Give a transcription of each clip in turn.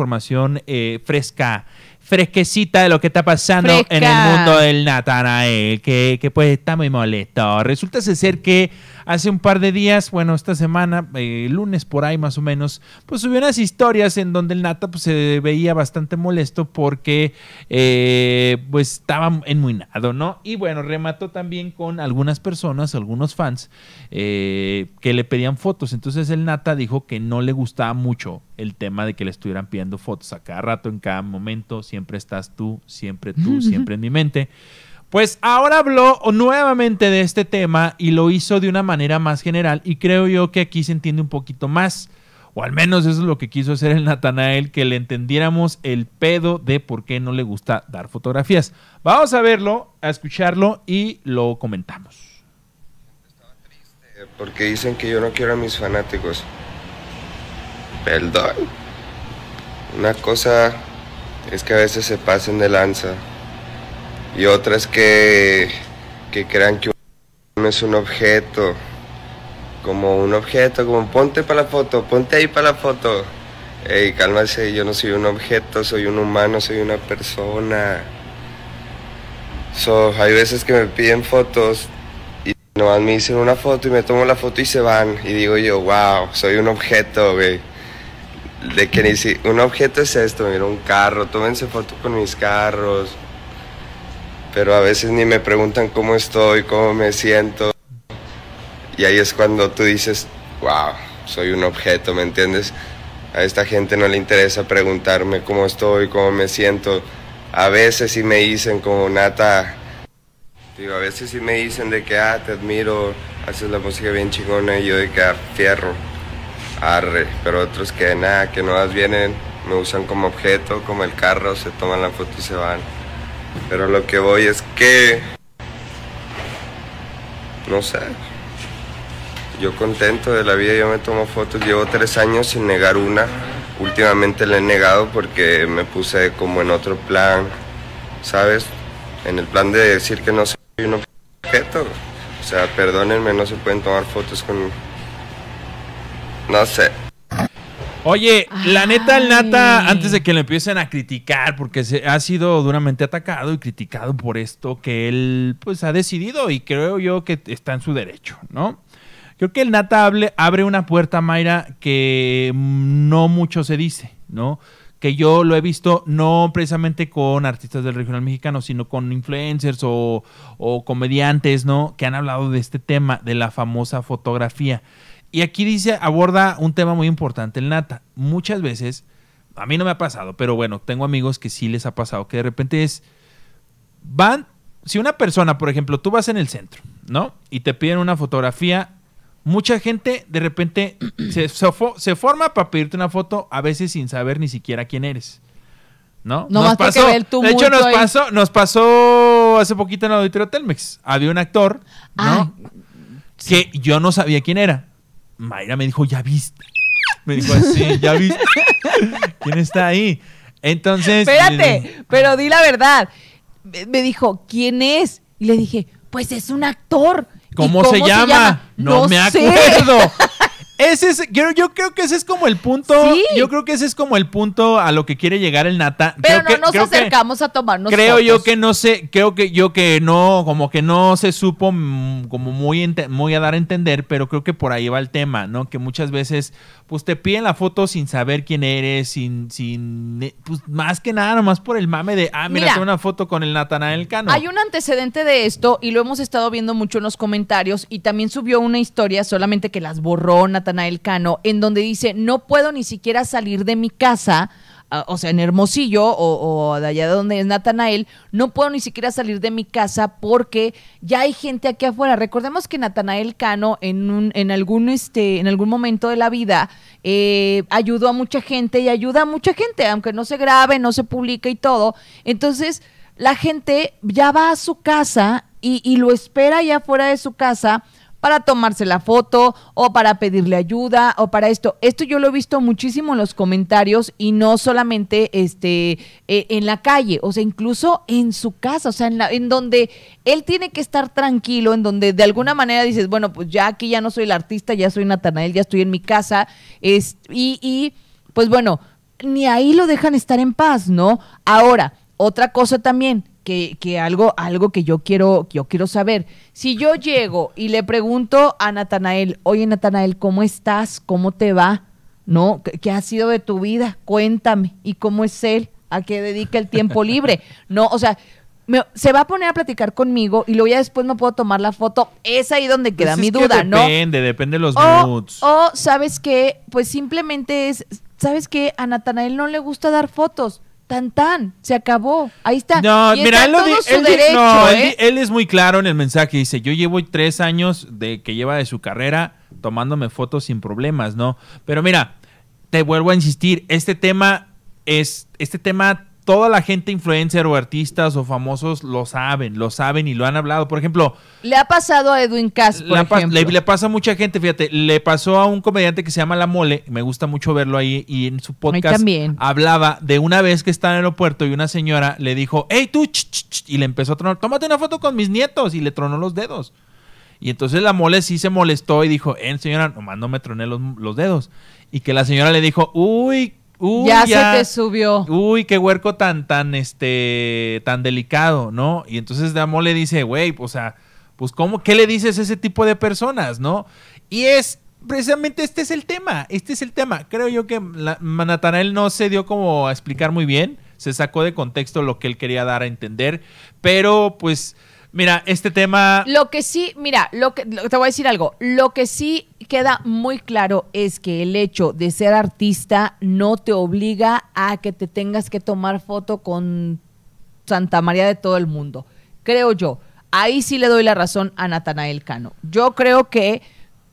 información eh, fresca, fresquecita de lo que está pasando en el mundo del Natanael, que, que pues está muy molesto. Resulta ser que hace un par de días, bueno, esta semana, eh, lunes por ahí más o menos, pues hubo unas historias en donde el Nata pues, se veía bastante molesto porque eh, pues estaba enmuinado, ¿no? Y bueno, remató también con algunas personas, algunos fans, eh, que le pedían fotos. Entonces el Nata dijo que no le gustaba mucho el tema de que le estuvieran pidiendo fotos a cada rato, en cada momento, siempre estás tú, siempre tú, siempre en mi mente. Pues ahora habló nuevamente de este tema y lo hizo de una manera más general y creo yo que aquí se entiende un poquito más. O al menos eso es lo que quiso hacer el Natanael, que le entendiéramos el pedo de por qué no le gusta dar fotografías. Vamos a verlo, a escucharlo y lo comentamos. Porque dicen que yo no quiero a mis fanáticos. Perdón. Una cosa es que a veces se pasen de lanza y otras que, que crean que uno es un objeto, como un objeto, como ponte para la foto, ponte ahí para la foto. Ey, cálmase, yo no soy un objeto, soy un humano, soy una persona. So, hay veces que me piden fotos y nomás me dicen una foto y me tomo la foto y se van. Y digo yo, wow, soy un objeto, güey de que ni si, un objeto es esto, mira, un carro, tómense fotos con mis carros, pero a veces ni me preguntan cómo estoy, cómo me siento. Y ahí es cuando tú dices, wow, soy un objeto, ¿me entiendes? A esta gente no le interesa preguntarme cómo estoy, cómo me siento. A veces sí me dicen como Nata, digo, a veces sí me dicen de que, ah, te admiro, haces la música bien chingona y yo de que, ah, fierro arre, pero otros que nada, que no más vienen, eh, me usan como objeto, como el carro, se toman la foto y se van. Pero lo que voy es que, no sé, yo contento de la vida, yo me tomo fotos, llevo tres años sin negar una, últimamente la he negado porque me puse como en otro plan, ¿sabes? En el plan de decir que no soy un objeto. O sea, perdónenme, no se pueden tomar fotos con, no sé. Oye, la neta, el Nata, antes de que le empiecen a criticar, porque se, ha sido duramente atacado y criticado por esto que él pues ha decidido y creo yo que está en su derecho, ¿no? Creo que el Nata abre una puerta, Mayra, que no mucho se dice, ¿no? Que yo lo he visto no precisamente con artistas del regional mexicano, sino con influencers o, o comediantes, ¿no? Que han hablado de este tema, de la famosa fotografía y aquí dice, aborda un tema muy importante, el nata. Muchas veces, a mí no me ha pasado, pero bueno, tengo amigos que sí les ha pasado, que de repente es, van, si una persona, por ejemplo, tú vas en el centro, ¿no? Y te piden una fotografía, mucha gente de repente se, forma para pedirte una foto, a veces sin saber ni siquiera quién eres. ¿No? no nos pasó. de hecho, nos pasó, nos pasó hace poquito en el auditorio Telmex. Había un actor, ah. Que yo no sabía quién era. Mayra me dijo, ¿ya viste? Me dijo así, ¿ya viste? ¿Quién está ahí? Entonces. Espérate, eh, pero di la verdad. Me dijo, ¿quién es? Y le dije, pues es un actor. ¿Cómo, se, llama? No, me acuerdo. Ese es, yo, creo que ese es como el punto. Yo creo que ese es como el punto a lo que quiere llegar el Nata. Pero no nos acercamos a tomarnos. Creo yo que no sé, creo que yo que no, como que no se supo como muy, muy a dar a entender, pero creo que por ahí va el tema, ¿no? Que muchas veces, pues te piden la foto sin saber quién eres, sin, sin, eh, pues más que nada, nomás por el mame de, ah, mira, una foto con el Natanael Cano. Hay un antecedente de esto y lo hemos estado viendo mucho en los comentarios y también subió una historia, solamente que las borró Nata Natanael Cano, en donde dice, no puedo ni siquiera salir de mi casa ah, o sea, en Hermosillo o, o, de allá donde es Natanael, no puedo ni siquiera salir de mi casa porque ya hay gente aquí afuera. Recordemos que Natanael Cano en, un, en, algún, este, en algún momento de la vida eh, ayudó a mucha gente y ayuda a mucha gente, aunque no se grabe, no se publica y todo. Entonces, la gente ya va a su casa y, y lo espera allá afuera de su casa para tomarse la foto o para pedirle ayuda o para esto. Esto yo lo he visto muchísimo en los comentarios y no solamente este e, en la calle, o sea, incluso en su casa, o sea, en, en donde él tiene que estar tranquilo, en donde de alguna manera dices, bueno, pues ya aquí ya no soy el artista, ya soy Natanael, ya estoy en mi casa, y, y pues bueno, ni ahí lo dejan estar en paz, ¿no? Ahora, otra cosa también, que, algo, algo que yo quiero, yo quiero saber. Si yo llego y le pregunto a Natanael, oye Natanael, ¿cómo estás? ¿Cómo te va? ¿No? ¿Qué, ha sido de tu vida? Cuéntame. ¿Y cómo es él? ¿A qué dedica el tiempo libre? No, o sea, se va a poner a platicar conmigo y luego ya después no puedo tomar la foto. Es ahí donde queda pues mi duda, depende, ¿no? Depende, depende de los o, O, ¿sabes qué? Pues simplemente es, ¿sabes qué? A Natanael no le gusta dar fotos tan tan, se acabó, ahí está. No, mira, él, todo es muy claro en el mensaje, dice, yo llevo tres años de que lleva de su carrera tomándome fotos sin problemas, ¿no? Pero mira, te vuelvo a insistir, este tema es, este tema toda la gente influencer o artistas o famosos lo saben, lo saben y lo han hablado. Por ejemplo, le ha pasado a Edwin Cass, Le, pasa a mucha gente, fíjate, le pasó a un comediante que se llama La Mole, me gusta mucho verlo ahí y en su podcast también. hablaba de una vez que está en el aeropuerto y una señora le dijo, "Hey tú", y le empezó a tronar, "Tómate una foto con mis nietos" y le tronó los dedos. Y entonces la mole sí se molestó y dijo, eh, señora, nomás no me troné los, los dedos. Y que la señora le dijo, uy, ya, se te subió. Uy, qué huerco tan, tan, este, tan delicado, ¿no? Y entonces Damo le dice, güey, pues, o sea, pues, ¿cómo, qué le dices a ese tipo de personas, no? Y es, precisamente este es el tema, este es el tema. Creo yo que Manatanael no se dio como a explicar muy bien, se sacó de contexto lo que él quería dar a entender, pero pues Mira, este tema. Lo que sí, mira, lo que te voy a decir algo. Lo que sí queda muy claro es que el hecho de ser artista no te obliga a que te tengas que tomar foto con Santa María de todo el mundo. Creo yo. Ahí sí le doy la razón a Natanael Cano. Yo creo que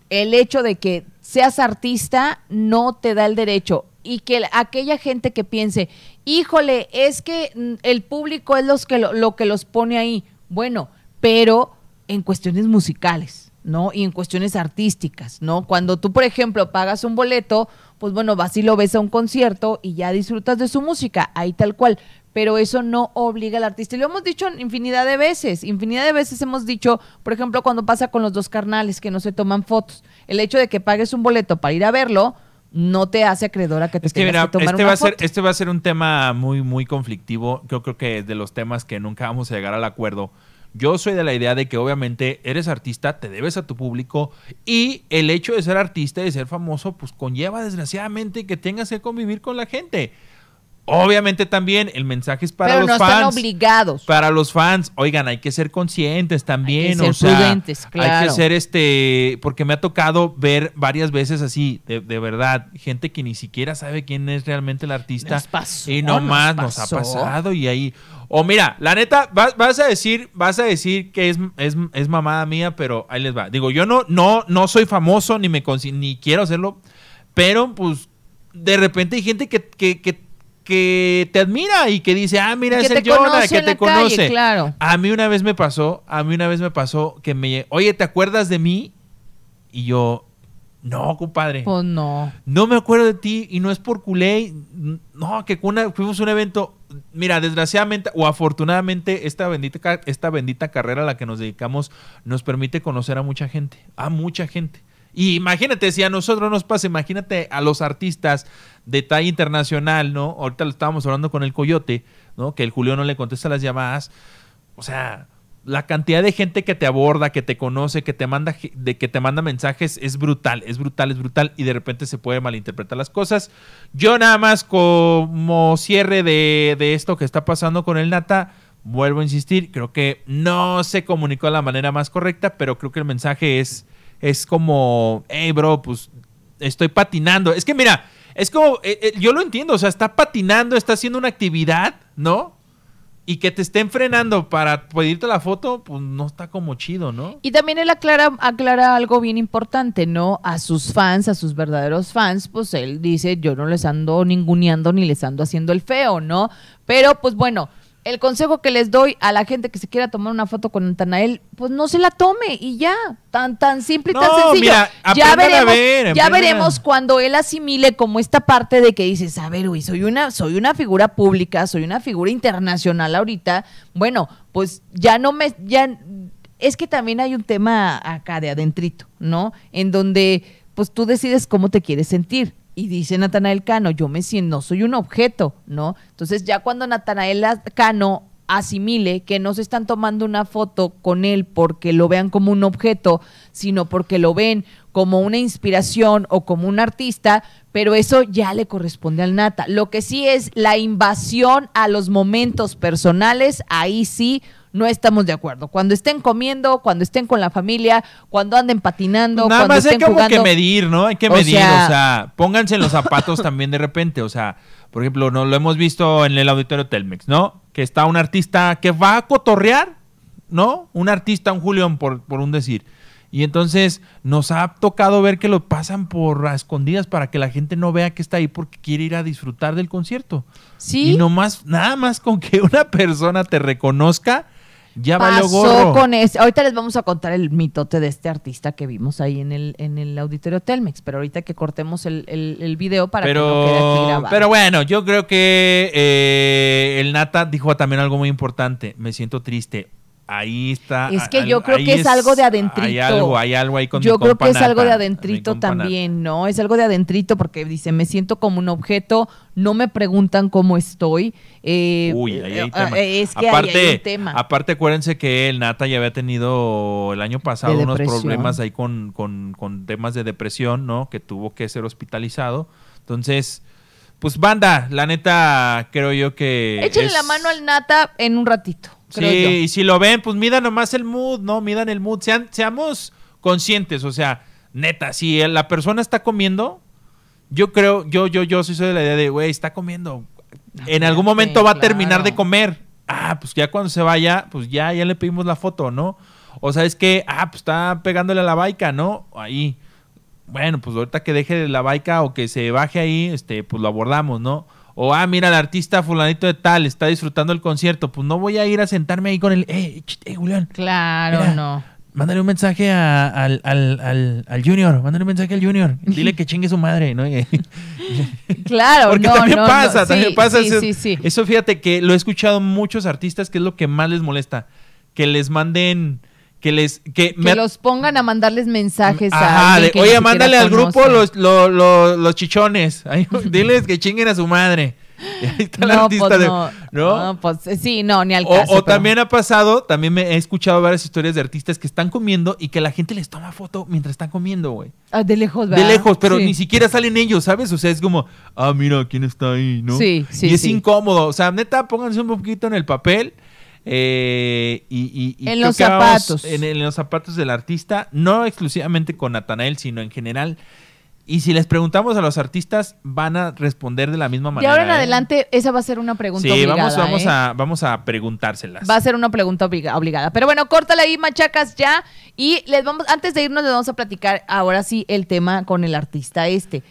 el hecho de que seas artista no te da el derecho y que aquella gente que piense, híjole, es que mm, el público es los que lo que los pone ahí. Bueno, pero en cuestiones musicales, ¿no? Y en cuestiones artísticas, ¿no? Cuando tú, por ejemplo, pagas un boleto, pues bueno, vas y lo ves a un concierto y ya disfrutas de su música, ahí tal cual. Pero eso no obliga al artista. Y lo hemos dicho infinidad de veces, infinidad de veces hemos dicho, por ejemplo, cuando pasa con los dos carnales que no se toman fotos, el hecho de que pagues un boleto para ir a verlo, no te hace acreedora que te es que, tomar este va a Ser, este va a ser un tema muy, muy conflictivo. Yo creo que de los temas que nunca vamos a llegar al acuerdo. Yo soy de la idea de que obviamente eres artista, te debes a tu público y el hecho de ser artista y de ser famoso pues conlleva desgraciadamente que tengas que convivir con la gente. Obviamente también el mensaje es para Pero los no fans. Están obligados. Para los fans, oigan, hay que ser conscientes también, hay que ser prudentes, claro. hay que ser este, porque me ha tocado ver varias veces así, de, verdad, gente que ni siquiera sabe quién es realmente el artista nos pasó, y nomás nos, ha pasado y ahí, o mira, la neta, vas, a decir, vas a decir que es, es, es, mamada mía, pero ahí les va. Digo, yo no, no, no soy famoso, ni me ni quiero hacerlo, pero pues de repente hay gente que, que, que, que te admira y que dice, ah, mira, es el Jonah, que te conoce. claro. A mí una vez me pasó, a mí una vez me pasó que me, oye, ¿te acuerdas de mí? Y yo, no, compadre. Pues no. No me acuerdo de ti y no es por culé. No, que fuimos a un evento. Mira, desgraciadamente o afortunadamente, esta bendita, esta bendita carrera a la que nos dedicamos nos permite conocer a mucha gente. A mucha gente. Y imagínate, si a nosotros nos pasa, imagínate a los artistas de talla internacional, ¿no? Ahorita lo estábamos hablando con el Coyote, ¿no? Que el Julio no le contesta las llamadas. O sea, la cantidad de gente que te aborda, que te conoce, que te manda, de, que te manda mensajes es brutal, es brutal, es brutal y de repente se puede malinterpretar las cosas. Yo nada más como cierre de, de esto que está pasando con el Nata, vuelvo a insistir, creo que no se comunicó de la manera más correcta, pero creo que el mensaje es es como, hey, bro, pues estoy patinando. Es que mira, es como, eh, eh, yo lo entiendo, o sea, está patinando, está haciendo una actividad, ¿no? Y que te estén frenando para pedirte la foto, pues no está como chido, ¿no? Y también él aclara, aclara algo bien importante, ¿no? A sus fans, a sus verdaderos fans, pues él dice, yo no les ando ninguneando ni les ando haciendo el feo, ¿no? Pero pues bueno, el consejo que les doy a la gente que se quiera tomar una foto con Antanael, pues no se la tome y ya, tan tan simple y tan sencillo. ya veremos, ya veremos cuando él asimile como esta parte de que dices, a ver, uy, soy una, soy una figura pública, soy una figura internacional ahorita. Bueno, pues ya no me, ya es que también hay un tema acá de adentrito, ¿no? En donde pues tú decides cómo te quieres sentir. Y dice Natanael Cano, yo me siento, soy un objeto, ¿no? Entonces ya cuando Natanael Cano asimile que no se están tomando una foto con él porque lo vean como un objeto, sino porque lo ven como una inspiración o como un artista, pero eso ya le corresponde al Nata. Lo que sí es la invasión a los momentos personales, ahí sí no estamos de acuerdo. Cuando estén comiendo, cuando estén con la familia, cuando anden patinando, Nada más hay que medir, ¿no? Hay que medir, o sea, pónganse los zapatos también de repente, o sea, por ejemplo, no lo hemos visto en el auditorio Telmex, ¿no? Que está un artista que va a cotorrear, ¿no? Un artista, un Julián, por, por un decir. Y entonces nos ha tocado ver que lo pasan por escondidas para que la gente no vea que está ahí porque quiere ir a disfrutar del concierto. Sí. Y más nada más con que una persona te reconozca, ya pasó con ese... Ahorita les vamos a contar el mitote de este artista que vimos ahí en el, en el auditorio Telmex, pero ahorita que cortemos el, el, video para que no quede aquí Pero bueno, yo creo que eh, el Nata dijo también algo muy importante. Me siento triste ahí está. Es que yo creo que es, algo de adentrito. Hay algo, hay algo ahí con Yo creo que es algo de adentrito también, ¿no? Es algo de adentrito porque dice, me siento como un objeto, no me preguntan cómo estoy. Eh, Uy, ahí hay eh, eh, Es que ahí hay un tema. Aparte, acuérdense que el Nata ya había tenido el año pasado unos problemas ahí con, con, con temas de depresión, ¿no? Que tuvo que ser hospitalizado. Entonces pues banda, la neta creo yo que... Échenle la mano al Nata en un ratito sí, y si lo ven, pues midan nomás el mood, ¿no? Midan el mood. Sean, seamos conscientes, o sea, neta, si la persona está comiendo, yo creo, yo, yo, yo sí soy de la idea de, güey, está comiendo. en algún momento va a terminar de comer. Ah, pues ya cuando se vaya, pues ya, ya le pedimos la foto, ¿no? O sea, es que, ah, pues está pegándole a la baica, ¿no? Ahí. Bueno, pues ahorita que deje la baica o que se baje ahí, este, pues lo abordamos, ¿no? O, ah, mira, el artista fulanito de tal está disfrutando el concierto. Pues no voy a ir a sentarme ahí con el, eh, eh Julián. Claro, no. Mándale un mensaje a, al, al, al, Junior, mándale un mensaje al Junior. Dile que chingue su madre, ¿no? claro, Porque no, también pasa, Sí, también pasa. Sí, eso, sí, eso fíjate que lo he escuchado muchos artistas que es lo que más les molesta. Que les manden que les que, los pongan a mandarles mensajes a de, oye mándale al grupo los, los, chichones diles que chinguen a su madre ahí está artista no. pues, pues eh, sí, no, ni al caso. O, también ha pasado, también me he escuchado varias historias de artistas que están comiendo y que la gente les toma foto mientras están comiendo, güey. Ah, de lejos, ¿verdad? De lejos, pero ni siquiera salen ellos, ¿sabes? O sea, es como, ah, mira, ¿quién está ahí, no? Y es incómodo, o sea, neta, pónganse un poquito en el papel. Eh, y, en los zapatos. En, los zapatos del artista, no exclusivamente con Natanael, sino en general. Y si les preguntamos a los artistas, van a responder de la misma manera. Y ahora en ¿eh? adelante, esa va a ser una pregunta obligada. Vamos, vamos, ¿eh? a, vamos a preguntárselas. Va a ser una pregunta obligada. Pero bueno, córtale ahí, machacas ya. Y les vamos, antes de irnos, les vamos a platicar ahora sí el tema con el artista este.